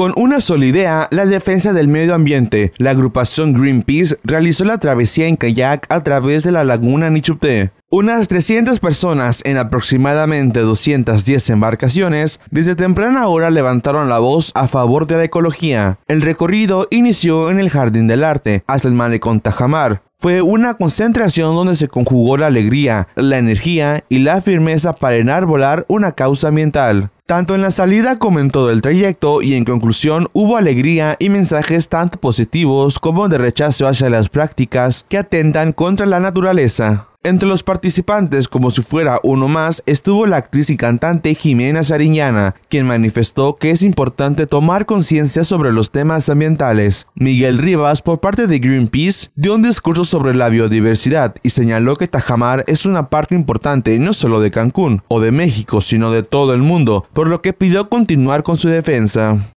Con una sola idea, la defensa del medio ambiente, la agrupación Greenpeace realizó la travesía en kayak a través de la laguna Nichupté. Unas 300 personas en aproximadamente 210 embarcaciones desde temprana hora levantaron la voz a favor de la ecología. El recorrido inició en el Jardín del Arte hasta el malecón Tajamar. Fue una concentración donde se conjugó la alegría, la energía y la firmeza para enarbolar una causa ambiental tanto en la salida como en todo el trayecto y en conclusión hubo alegría y mensajes tanto positivos como de rechazo hacia las prácticas que atentan contra la naturaleza. Entre los participantes, como si fuera uno más, estuvo la actriz y cantante Jimena Sariñana, quien manifestó que es importante tomar conciencia sobre los temas ambientales. Miguel Rivas, por parte de Greenpeace, dio un discurso sobre la biodiversidad y señaló que Tajamar es una parte importante no solo de Cancún o de México, sino de todo el mundo, por lo que pidió continuar con su defensa.